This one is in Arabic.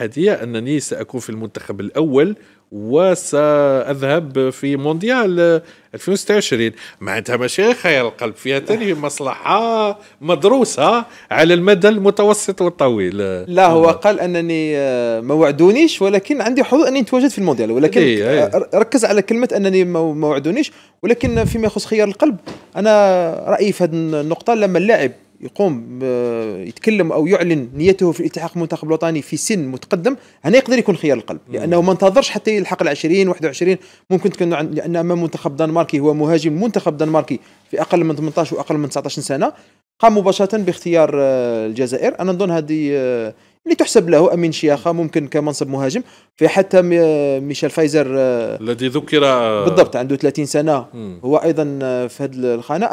الاتحادية أنني سأكون في المنتخب الأول وسأذهب في مونديال 2026 معناتها ماشي خير القلب فيها تاني مصلحة مدروسة على المدى المتوسط والطويل لا هو قال أنني آه، ما وعدونيش ولكن عندي حظوظ أني نتواجد في المونديال ولكن أيه, إيه. ركز على كلمة أنني ما وعدونيش ولكن فيما يخص خيار القلب أنا رأيي في هذه النقطة لما اللاعب يقوم آه، يتكلم او يعلن نيته في الالتحاق بالمنتخب الوطني في سن متقدم هنا يقدر يكون خيار القلب لانه ما انتظرش حتى يلحق ال 20 21 ممكن تكون لان امام منتخب دنماركي هو مهاجم منتخب دنماركي في اقل من 18 واقل من 19 سنه قام مباشره باختيار آه، الجزائر انا نظن هذه آه، اللي تحسب له امين شياخه ممكن كمنصب مهاجم في حتى ميشيل فايزر الذي ذكر بالضبط عنده 30 سنه هو ايضا في هذه الخانه